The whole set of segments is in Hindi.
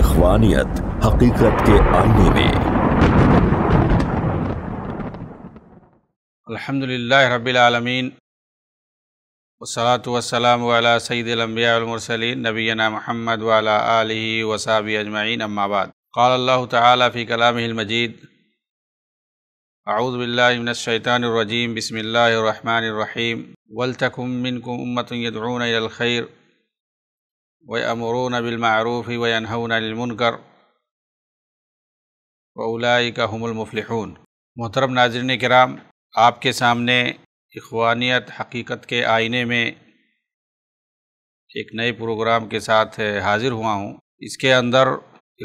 اخوانیت حقیقت کے آئینے میں الحمدللہ رب العالمین والصلاة والسلام على سيد الأنبياء والمرسلين نبينا محمد وعلى آله وصحبه أجمعين أما بعد قال الله تعالى في كلامه المجيد أعوذ بالله من الشيطان الرجيم بسم الله الرحمن الرحيم ولتكن منكم أمة يدعون إلى الخير वयमरून बिलमरूफ़ वनहून अलमुनकर वलाइक हमलमफलहून मोहतरम नाजरन कराम आपके सामने इखवानियत हकीकत के आईने में एक नए प्रोग्राम के साथ हाज़िर हुआ हूँ इसके अंदर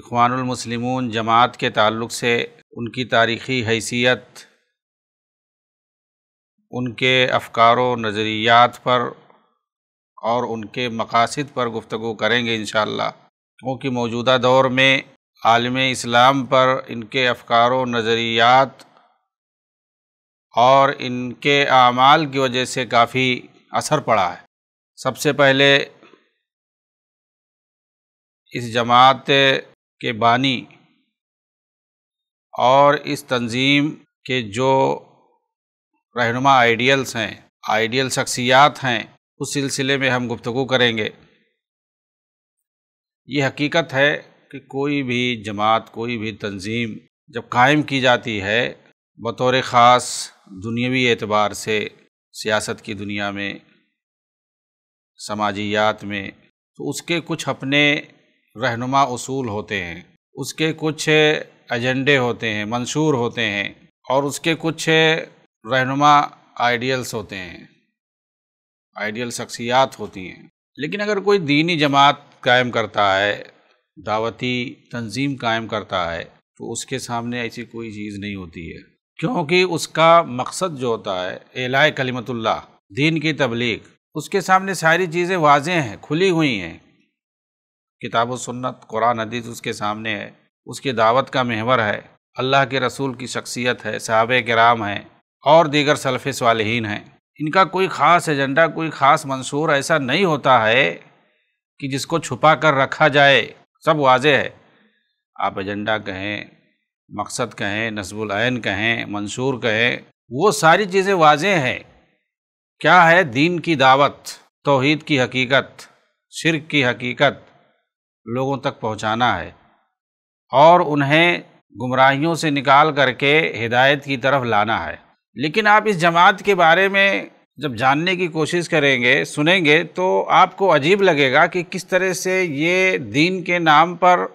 इखवानमसलिमून जमात के ताल्लुक से उनकी तारीख़ी हैसियत उनके अफकार व नज़रियात पर और उनके मकासद पर गुफ्तु करेंगे इन क्योंकि मौजूदा दौर में आलम इस्लाम पर इनके अफकार नज़रियात और इनके अमाल की वजह से काफ़ी असर पड़ा है सबसे पहले इस जमात के बानी और इस तंजीम के जो रहनुमा आइडियल्स हैं आइडियल शख्सियात हैं उस सिलसिले में हम गुफ्तु करेंगे ये हकीकत है कि कोई भी जमात कोई भी तंजीम जब कायम की जाती है बतौर ख़ास दुनियावी एतबार से सियासत की दुनिया में समाजियात में तो उसके कुछ अपने रहनुमा असूल होते हैं उसके कुछ एजेंडे होते हैं मंशूर होते हैं और उसके कुछ रहनुमा आइडियल्स होते हैं आइडियल शख्सियात होती हैं लेकिन अगर कोई दीनी जमात कायम करता है दावती तंजीम कायम करता है तो उसके सामने ऐसी कोई चीज़ नहीं होती है क्योंकि उसका मकसद जो होता है एलाय कलीमतुल्ला दीन की तबलीग उसके सामने सारी चीज़ें वाजें हैं खुली हुई हैं किताब सुन्नत कुरान हदीस उसके सामने है उसके दावत का महवर है अल्लाह के रसूल की शख्सियत है सहाब कराम हैं और दीगर सलफ़ वालहीन हैं इनका कोई ख़ास एजेंडा कोई ख़ास मंसूर ऐसा नहीं होता है कि जिसको छुपा कर रखा जाए सब वाज है आप एजेंडा कहें मकसद कहें नसबुलैन कहें मंसूर कहें वो सारी चीज़ें वाज हैं क्या है दीन की दावत तोहद की हकीकत शिरक की हकीकत लोगों तक पहुंचाना है और उन्हें गुमराहियों से निकाल करके हिदायत की तरफ लाना है लेकिन आप इस जमात के बारे में जब जानने की कोशिश करेंगे सुनेंगे तो आपको अजीब लगेगा कि किस तरह से ये दीन के नाम पर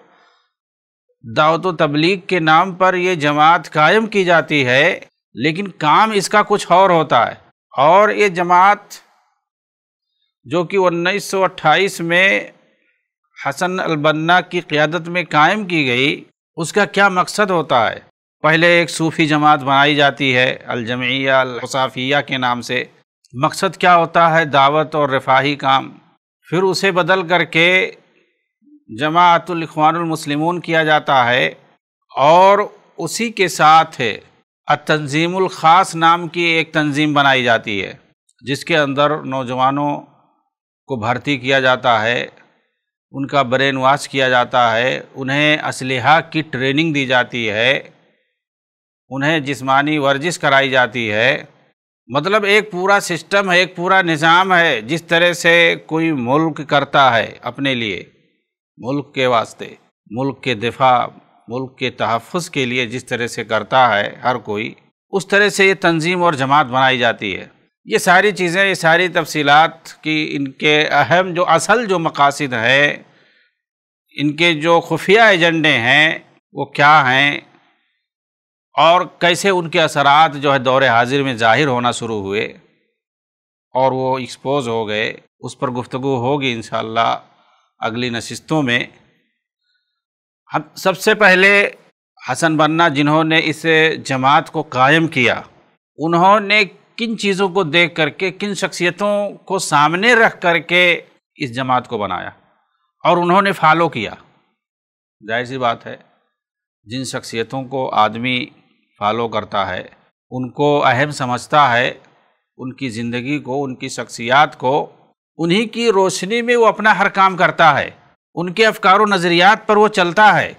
दावत तबलीग के नाम पर ये जमात कायम की जाती है लेकिन काम इसका कुछ और होता है और ये जमात जो कि 1928 में हसन अलबन्ना की क़्यादत में कायम की गई उसका क्या मकसद होता है पहले एक सूफ़ी जमात बनाई जाती है अलजमिया अलसाफ़िया के नाम से मकसद क्या होता है दावत और रफाही काम फिर उसे बदल करके जमातलखवानमसलिम किया जाता है और उसी के साथ तंज़ीमख़ास नाम की एक तंजीम बनाई जाती है जिसके अंदर नौजवानों को भर्ती किया जाता है उनका ब्रेन वाश किया जाता है उन्हें असलहा की ट्रेनिंग दी जाती है उन्हें जिस्मानी वर्जिश कराई जाती है मतलब एक पूरा सिस्टम है एक पूरा निज़ाम है जिस तरह से कोई मुल्क करता है अपने लिए मुल्क के वास्ते मुल्क के दिफा मुल्क के तहफ़ के लिए जिस तरह से करता है हर कोई उस तरह से ये तंजीम और जमात बनाई जाती है ये सारी चीज़ें ये सारी तफसीत की इनके अहम जो असल जो मकासद है इनके जो खुफिया एजेंडे हैं वो क्या हैं और कैसे उनके असरात जो है दौर हाजिर में जाहिर होना शुरू हुए और वो एक्सपोज हो गए उस पर गुफ्तु होगी इन अगली नशस्तों में हम सबसे पहले हसन बन्ना जिन्होंने इस जमात को कायम किया उन्होंने किन चीज़ों को देख करके किन शख्सियतों को सामने रख करके इस जमात को बनाया और उन्होंने फॉलो किया जाहिर सी बात है जिन शख्सियतों को आदमी फॉलो करता है उनको अहम समझता है उनकी ज़िंदगी को उनकी शख्सियात को उन्हीं की रोशनी में वो अपना हर काम करता है उनके अफकार नज़रियात पर वो चलता है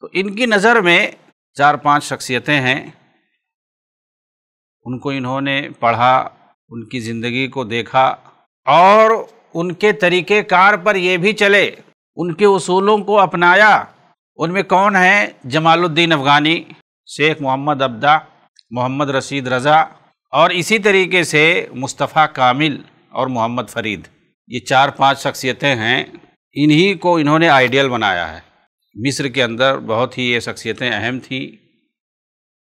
तो इनकी नज़र में चार पांच शख्सियतें हैं उनको इन्होंने पढ़ा उनकी ज़िंदगी को देखा और उनके तरीके कार पर ये भी चले उनके उसूलों को अपनाया उनमें कौन है जमालुद्दीन अफ़गानी शेख मोहम्मद अब्दा मोहम्मद रशीद रज़ा और इसी तरीके से मुस्तफ़ा कामिल और मोहम्मद फरीद ये चार पांच शख्सियतें हैं इन्हीं को इन्होंने आइडियल बनाया है मिस्र के अंदर बहुत ही ये शख्सियतें अहम थी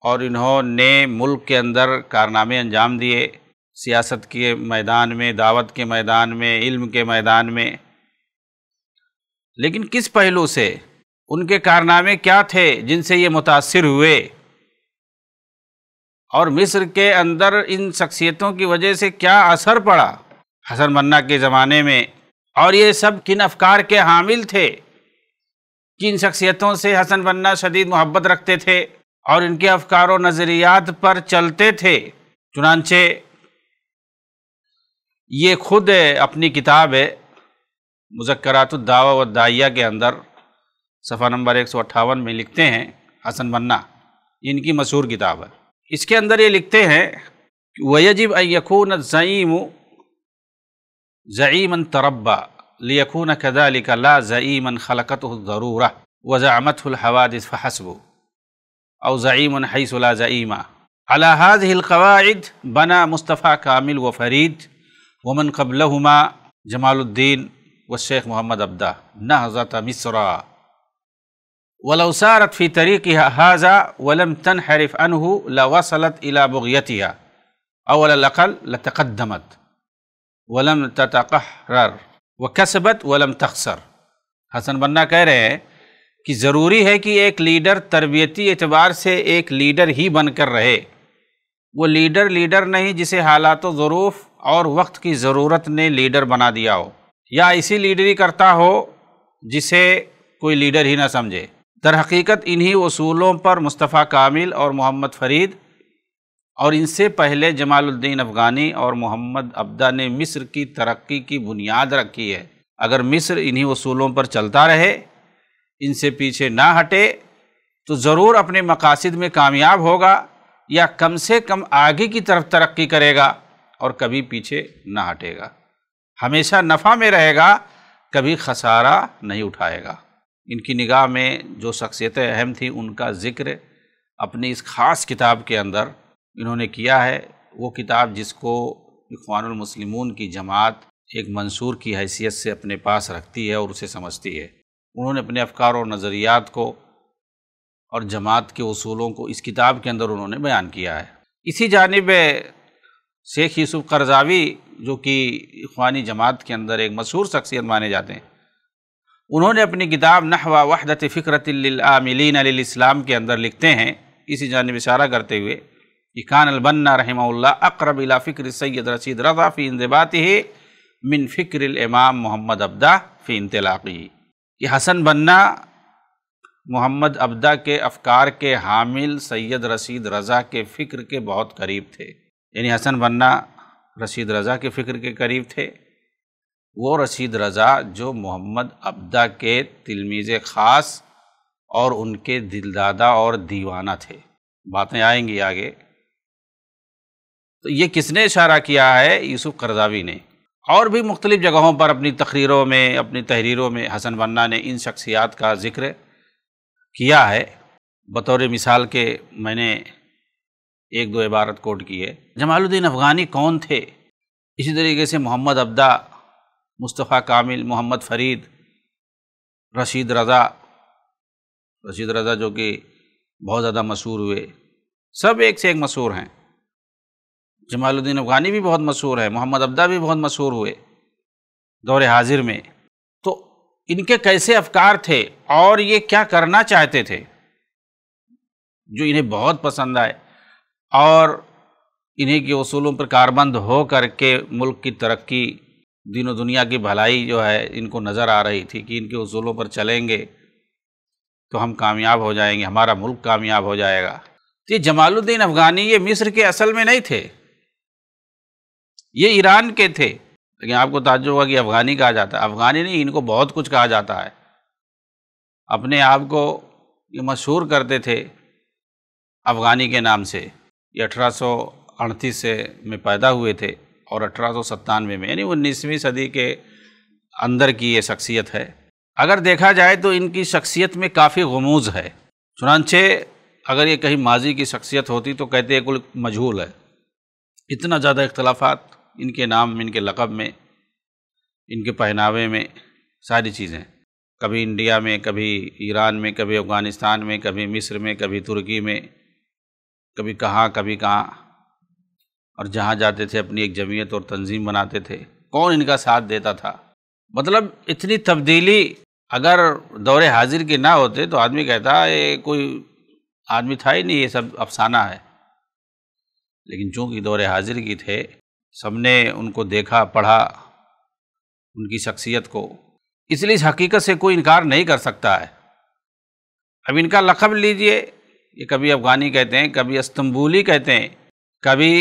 और इन्होंने मुल्क के अंदर कारनामे अंजाम दिए सियासत के मैदान में दावत के मैदान में इल्म के मैदान में लेकिन किस पहलू से उनके कारनामे क्या थे जिनसे ये मुतासर हुए और मिस्र के अंदर इन शख्सियतों की वजह से क्या असर पड़ा हसन मन्ना के ज़माने में और ये सब किन अफकार के हामिल थे कि इन शख्सियतों से हसन मन्ना शदीद मोहब्बत रखते थे और इनके अफकार व नज़रियात पर चलते थे चुनानचे ये खुद अपनी किताब है मुजक्रात दावा व दाइया के अंदर सफ़ा नंबर एक में लिखते हैं हसन मन्ना इनकी मशहूर किताब है इसके अंदर ये लिखते हैं वयजिब यकून ज़ईम ज़ईमन तरब्बा लियकून कदालिक ला ज़ईमन खलकत ज़रूरा वज़ामत हवादिस फ़हसब अव ज़ईमन हईसला ज़ईमा अला हाजहिलकवाद बना मुस्तफ़ा कामिल व फरीद वमन कबलहुमा जमालुद्दीन व शेख मोहम्मद अब्दा न हज़रत मिसरा वलौसारत फ़ी तरीक़ हाजा वलम तन हरिफ अनहु लवसलत इला बगयतिया अवलखल लतकदमत वलम तर व कसबत वलम तखसर हसन बन्ना कह रहे हैं कि ज़रूरी है कि एक लीडर तरबियती एतबार से एक लीडर ही बनकर रहे वो लीडर लीडर नहीं जिसे हालात ज़रूफ़ और वक्त की ज़रूरत ने लीडर बना दिया हो या ऐसी लीडरी करता हो जिसे कोई लीडर ही ना समझे दर हकीकत इन्हीं असूलों पर मुस्तफ़ा कामिल और मोहम्मद फरीद और इनसे पहले जमालुद्दीन अफ़गानी और मोहम्मद अब्दा ने मिस्र की तरक्की की बुनियाद रखी है अगर मिस्र इन्हीं असूलों पर चलता रहे इनसे पीछे ना हटे तो ज़रूर अपने मकासद में कामयाब होगा या कम से कम आगे की तरफ तरक्की करेगा और कभी पीछे ना हटेगा हमेशा नफ़ा में रहेगा कभी खसारा नहीं उठाएगा इनकी निगाह में जो शख्सियतें अहम थी उनका ज़िक्र अपनी इस ख़ास किताब के अंदर इन्होंने किया है वो किताब जिसको इखवानमसलिमून की जमात एक मंसूर की हैसियत से अपने पास रखती है और उसे समझती है उन्होंने अपने अफकार और नज़रियात को और जमात के असूलों को इस किताब के अंदर उन्होंने बयान किया है इसी जानब शेख यूसुफ करजावी जो कि इखवानी जमात के अंदर एक मशहूर शख्सियत माने जाते हैं उन्होंने अपनी किताब नहवा वहदत फ़िक्रतिलआमिलीन इस्लाम के अंदर लिखते हैं इसी जानब इशारा करते हुए कि खान अलबन्ना रहमल्ला इला फ़िक्र सैद रशीद रजा फ़ी ही मिन फ़िक्रमाम मोहम्मद अब्दा फ़ी इंतलाक़ी ये हसन बन्ना मोहम्मद अब्दा के अफकार के हामिल सैयद रसीद रज़ा के फ़िक्र के बहुत करीब थे यानी हसन बन्ना रसीद रज़ा के फ़िक्र के करीब थे वो रशीद रज़ा जो मोहम्मद अब्दा के तिलमीज़ ख़ास और उनके दिलदादा और दीवाना थे बातें आएंगी आगे तो ये किसने इशारा किया है यूसुफ करजावी ने और भी मुख्तलिफ़ जगहों पर अपनी तकरीरों में अपनी तहरीरों में हसन वन्ना ने इन शख्सियात का ज़िक्र किया है बतौर मिसाल के मैंने एक दो इबारत कोट की है जमालुद्दीन अफ़गानी कौन थे इसी तरीके से मोहम्मद अब्दा मुस्तफ़ा कामिल मोहम्मद फरीद रशीद रज़ा रशीद रज़ा जो कि बहुत ज़्यादा मशहूर हुए सब एक से एक मशहूर हैं जमालुद्दीन अफ़गानी भी बहुत मशहूर है मोहम्मद अब्दा भी बहुत मशहूर हुए दौरे हाजिर में तो इनके कैसे अफकार थे और ये क्या करना चाहते थे जो इन्हें बहुत पसंद आए और इन्हीं के असूलों पर कारबंद हो करके मुल्क की तरक्की दिनों दुनिया की भलाई जो है इनको नज़र आ रही थी कि इनके उसूलों पर चलेंगे तो हम कामयाब हो जाएंगे हमारा मुल्क कामयाब हो जाएगा तो ये जमालुद्दीन अफ़गानी ये मिस्र के असल में नहीं थे ये ईरान के थे लेकिन आपको ताजुब होगा कि अफ़गानी कहा जाता है अफ़गानी नहीं इनको बहुत कुछ कहा जाता है अपने आप को ये मशहूर करते थे अफ़गानी के नाम से ये अठारह से में पैदा हुए थे और अठारह में यानी उन्नीसवीं सदी के अंदर की ये शख्सियत है अगर देखा जाए तो इनकी शख्सियत में काफ़ी गमूज है चुनानचे अगर ये कहीं माजी की शख्सियत होती तो कहते हैं कुल मजहूल है इतना ज़्यादा इख्तलाफात इनके नाम इनके लकब में इनके पहनावे में सारी चीज़ें कभी इंडिया में कभी ईरान में कभी अफ़गानिस्तान में कभी मिस्र में कभी तुर्की में कभी कहाँ कभी कहाँ और जहाँ जाते थे अपनी एक जमीयत और तंजीम बनाते थे कौन इनका साथ देता था मतलब इतनी तब्दीली अगर दौरे हाजिर के ना होते तो आदमी कहता ये कोई आदमी था ही नहीं ये सब अफसाना है लेकिन चूँकि दौरे हाजिर की थे सबने उनको देखा पढ़ा उनकी शख्सियत को इसलिए इस हकीकत से कोई इनकार नहीं कर सकता है अब इनका लखब लीजिए ये कभी अफ़गानी कहते हैं कभी अस्तंबूली कहते हैं कभी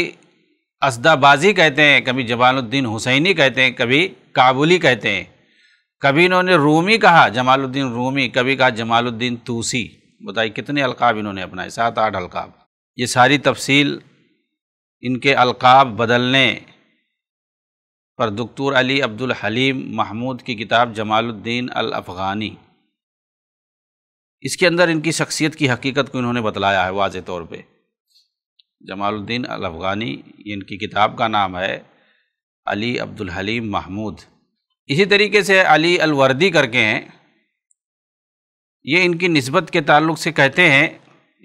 असदाबाजी कहते हैं कभी जमालुद्दीन हुसैनी कहते हैं कभी काबुली कहते हैं कभी इन्होंने रूमी कहा जमालुद्दीन रूमी कभी कहा जमालुद्दीन तूसी बताइए कितने अलकाब इन्होंने अपनाए सात आठ अलकाब ये सारी तफसील इनके अलकाब बदलने पर दकतूर अली अब्दुल हलीम महमूद की किताब जमालुद्दीन अल अफ़गानी इसके अंदर इनकी शख्सियत की हकीकत को इन्होंने बतलाया है वाज तौर पर जमालुद्दीन अल अफ़गानी इनकी किताब का नाम है अली अब्दुल हलीम महमूद इसी तरीके से अली अलवर्दी करके हैं ये इनकी नस्बत के ताल्लुक से कहते हैं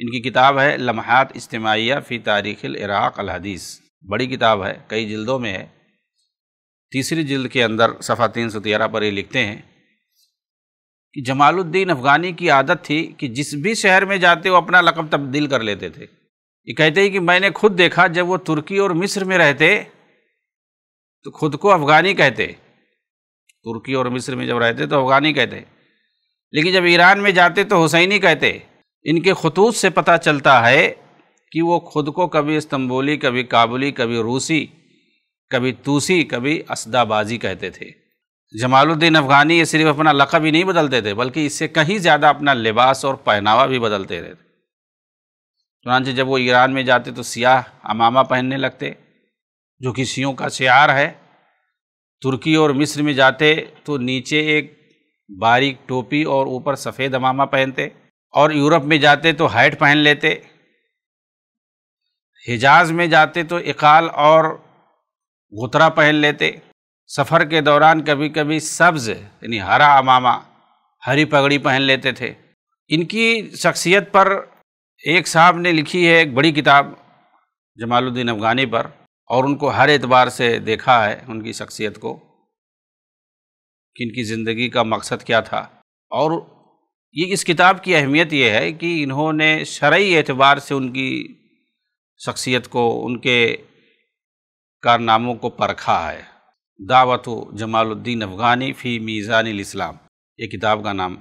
इनकी किताब है लम्हात इज्तमाहीया फ़ी तारीख़ इराक़ हदीस बड़ी किताब है कई जल्दों में है तीसरी जल्द के अंदर सफ़ा तीन सौ तेरह पर ये लिखते हैं कि जमालुद्दीन अफ़गानी की आदत थी कि जिस भी शहर में जाते वो अपना लकब तब्दील कर लेते थे ये कहते हैं कि मैंने खुद देखा जब वो तुर्की और मिस्र में रहते तो खुद को अफगानी कहते तुर्की और मिस्र में जब रहते तो अफगानी कहते लेकिन जब ईरान में जाते तो हुसैनी कहते इनके खतूत से पता चलता है कि वो खुद को कभी इस्तंबोली कभी काबुली कभी रूसी कभी तूसी कभी असदाबाजी कहते थे जमालुद्दीन अफगानी ये सिर्फ अपना लकब ही नहीं बदलते थे बल्कि इससे कहीं ज़्यादा अपना लिबास और पहनावा भी बदलते रहते चुनानचे जब वो ईरान में जाते तो सियाह अमामा पहनने लगते जो कि शियों का शार है तुर्की और मिस्र में जाते तो नीचे एक बारीक टोपी और ऊपर सफ़ेद अमामा पहनते और यूरोप में जाते तो हाइट पहन लेते हिजाज में जाते तो इकाल और गुतरा पहन लेते सफ़र के दौरान कभी कभी सब्ज़ यानी हरा अमामा हरी पगड़ी पहन लेते थे इनकी शख्सियत पर एक साहब ने लिखी है एक बड़ी किताब जमालुद्दीन अफगानी पर और उनको हर एतबार से देखा है उनकी शख्सियत को कि इनकी ज़िंदगी का मकसद क्या था और ये इस किताब की अहमियत ये है कि इन्होंने शरयी एतबार से उनकी शख्सियत को उनके कारनामों को परखा है दावत जमालुद्दीन अफगानी फ़ी मीज़ान इस्लाम ये किताब का नाम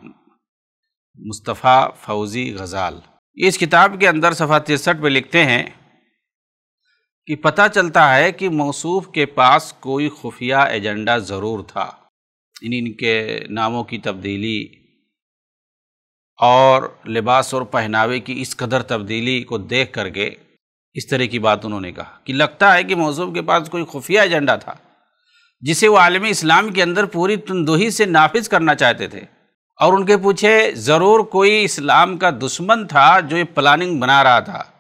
मुस्तफ़ा फौज़ी गज़ाल इस किताब के अंदर सफ़ा तिरसठ में लिखते हैं कि पता चलता है कि मौसूफ के पास कोई खुफिया एजेंडा ज़रूर था इन इनके नामों की तब्दीली और लिबास और पहनावे की इस कदर तब्दीली को देख करके इस तरह की बात उन्होंने कहा कि लगता है कि मौसूफ के पास कोई खुफिया एजेंडा था जिसे वो आलम इस्लाम के अंदर पूरी तंदोही से नाफिज करना चाहते थे और उनके पूछे ज़रूर कोई इस्लाम का दुश्मन था जो ये प्लानिंग बना रहा था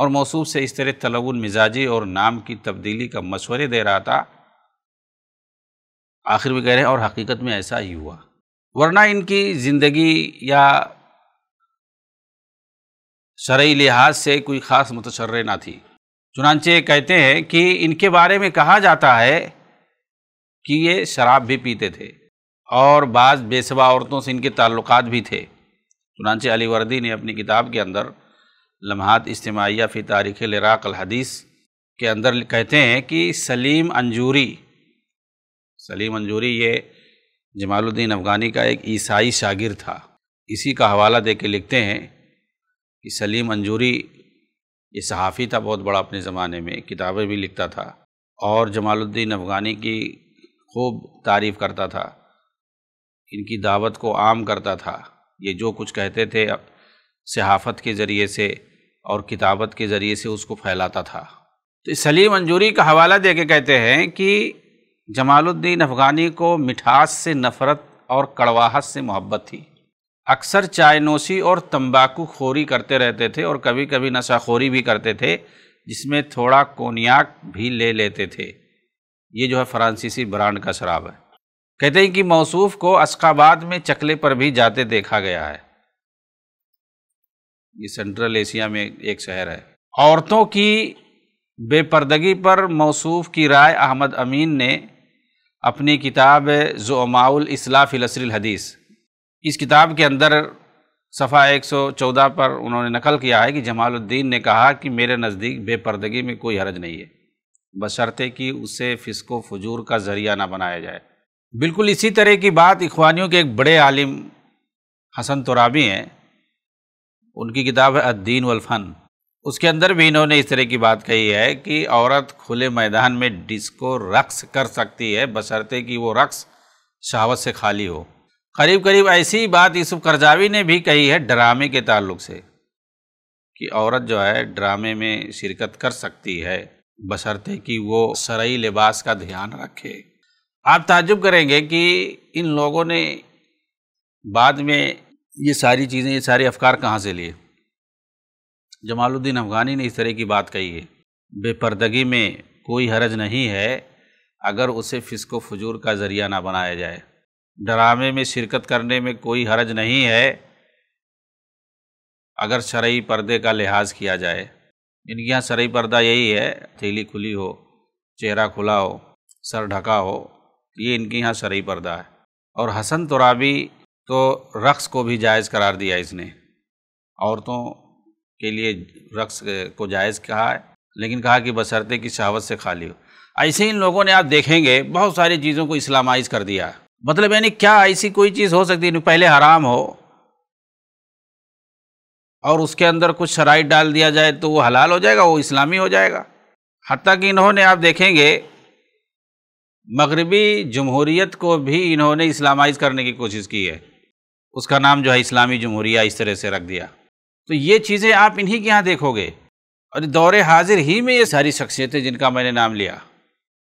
और मौसू से इस तरह तलगुल मिजाजी और नाम की तब्दीली का मशवरे दे रहा था आखिर में कह रहे हैं और हकीकत में ऐसा ही हुआ वरना इनकी ज़िंदगी या शर्य लिहाज से कोई ख़ास मुतशर ना थी चुनानचे कहते हैं कि इनके बारे में कहा जाता है कि ये शराब भी पीते थे और बाज़ बेसवा औरतों से इनके ताल्लुक भी थे चुनानचे अली वर्दी ने अपनी किताब के अंदर लम्हात इज्तमाया फ़ी तारीख़ लराक हदीस के अंदर कहते हैं कि सलीम अंजूरी सलीम अंजूरी ये जमालुद्दीन अफ़गानी का एक ईसाई शागिर था इसी का हवाला दे के लिखते हैं कि सलीम अंजूरी ये सहाफ़ी था बहुत बड़ा अपने ज़माने में किताबें भी लिखता था और जमालुद्दीन अफ़गानी की खूब तारीफ़ करता था इनकी दावत को आम करता था ये जो कुछ कहते थे सहाफ़त के ज़रिए से और किताबत के ज़रिए से उसको फैलाता था तो सलीम अंजूरी का हवाला दे के कहते हैं कि जमालुद्दीन अफ़गानी को मिठास से नफ़रत और कड़वाहट से मोहब्बत थी अक्सर चाय नोशी और तंबाकू खोरी करते रहते थे और कभी कभी नशाखोरी भी करते थे जिसमें थोड़ा कोनियाक भी ले लेते थे ये जो है फ्रांसीसी ब्रांड का शराब है कहते हैं कि मौसूफ को अस्काबाद में चकले पर भी जाते देखा गया है ये सेंट्रल एशिया में एक शहर है औरतों की बेपर्दगी पर मौसूफ की राय अहमद अमीन ने अपनी किताब जोमाउल इसला फिलसरिल हदीस इस किताब के अंदर सफ़ा 114 पर उन्होंने नकल किया है कि जमालुद्दीन ने कहा कि मेरे नज़दीक बेपर्दगी में कोई हरज नहीं है बशर्ते कि उसे फिसको फजूर का ज़रिया ना बनाया जाए बिल्कुल इसी तरह की बात इखवानियों के एक बड़े आलिम हसन तुराबी हैं उनकी किताब है अद्दीन वलफन उसके अंदर भी इन्होंने इस तरह की बात कही है कि औरत खुले मैदान में डिस्को रक्स कर सकती है बशर्ते कि वो रक्स शहावत से खाली हो करीब करीब ऐसी बात यूसुफ करजावी ने भी कही है ड्रामे के ताल्लुक से कि औरत जो है ड्रामे में शिरकत कर सकती है बशर्ते कि वो सरई लिबास का ध्यान रखे आप ताजुब करेंगे कि इन लोगों ने बाद में ये सारी चीज़ें ये सारे अफकार कहाँ से लिए जमालुद्दीन अफगानी ने इस तरह की बात कही है बेपर्दगी में कोई हरज नहीं है अगर उसे फिसको फजूर का ज़रिया ना बनाया जाए ड्रामे में शिरकत करने में कोई हरज नहीं है अगर शरय पर्दे का लिहाज किया जाए इनके यहाँ शरई पर्दा यही है थैली खुली हो चेहरा खुला हो सर ढका हो ये इनके यहाँ शरी पर्दा है और हसन तुराबी तो रक़्स को भी जायज़ करार दिया इसने औरतों के लिए रक़्स को जायज़ कहा है लेकिन कहा कि बसरते की शहावत से खाली हो ऐसे इन लोगों ने आप देखेंगे बहुत सारी चीज़ों को इस्लामाइज कर दिया मतलब यानी क्या ऐसी कोई चीज़ हो सकती है पहले हराम हो और उसके अंदर कुछ शराइ डाल दिया जाए तो वो हलाल हो जाएगा वो इस्लामी हो जाएगा हती कि इन्होंने आप देखेंगे मगरबी जमहूरीत को भी इन्होंने इस्लामाइज करने की कोशिश की है उसका नाम जो है इस्लामी जमहूरिया इस तरह से रख दिया तो ये चीज़ें आप इन्हीं के यहाँ देखोगे और दौर हाजिर ही में ये सारी शख्सियतें जिनका मैंने नाम लिया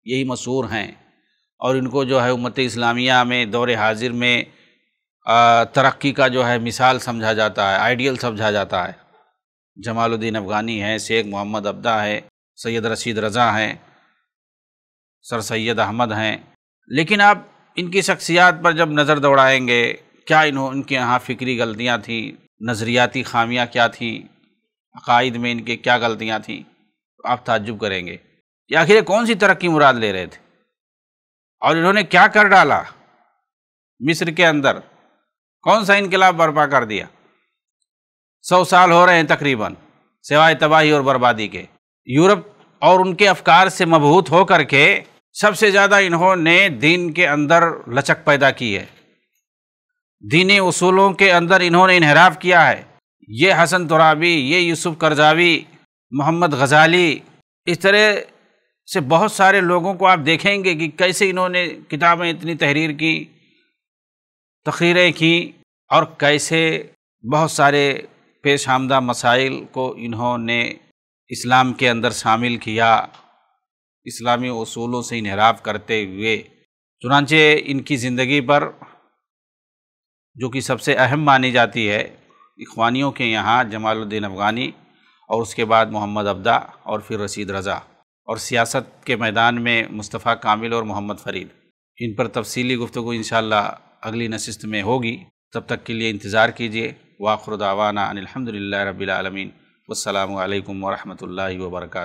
यही मशहूर हैं और इनको जो है उम्मत इस्लामिया में दौर हाजिर में तरक्की का जो है मिसाल समझा जाता है आइडियल समझा जाता है जमालुद्दीन अफ़गानी है शेख मोहम्मद अब्दा है सैयद रशीद रज़ा हैं सर सैद अहमद हैं लेकिन आप इनकी शख्सियात पर जब नज़र दौड़ाएंगे क्या इन्हों इनके यहाँ फ़िक्री गलतियाँ थीं नज़रियाती खामियाँ क्या थीं अकायद में इनके क्या गलतियाँ थीं तो आप ताजुब करेंगे कि आखिर कौन सी तरक्की मुराद ले रहे थे और इन्होंने क्या कर डाला मिस्र के अंदर कौन सा इनकलाब बर्पा कर दिया सौ साल हो रहे हैं तकरीबन सिवाय तबाही और बर्बादी के यूरोप और उनके अफकार से मबहूत होकर के सबसे ज़्यादा इन्होंने दीन के अंदर लचक पैदा की है दीनी उसूलों के अंदर इन्होंने इनहराफ किया है ये हसन तुराबी ये यूसुफ करजावी मोहम्मद गजाली इस तरह से बहुत सारे लोगों को आप देखेंगे कि कैसे इन्होंने किताबें इतनी तहरीर की तखीरें की और कैसे बहुत सारे पेश आमदा मसाइल को इन्होंने इस्लाम के अंदर शामिल किया इस्लामी असूलों से इनहराफ करते हुए चुनाचे इनकी ज़िंदगी पर जो कि सबसे अहम मानी जाती है इखवानियों के यहाँ जमालुद्दीन अफ़गानी और उसके बाद मोहम्मद अब्दा और फिर रसीद रज़ा और सियासत के मैदान में मुस्तफ़ा कामिल और मोहम्मद फ़रीद इन पर तफसली गुफ्तु इन अगली नशस्त में होगी तब तक के लिए इंतज़ार कीजिए वाखुरदावाना अनिलहमदिल्ला रबीआलमीन वालकम वरहमल वर्का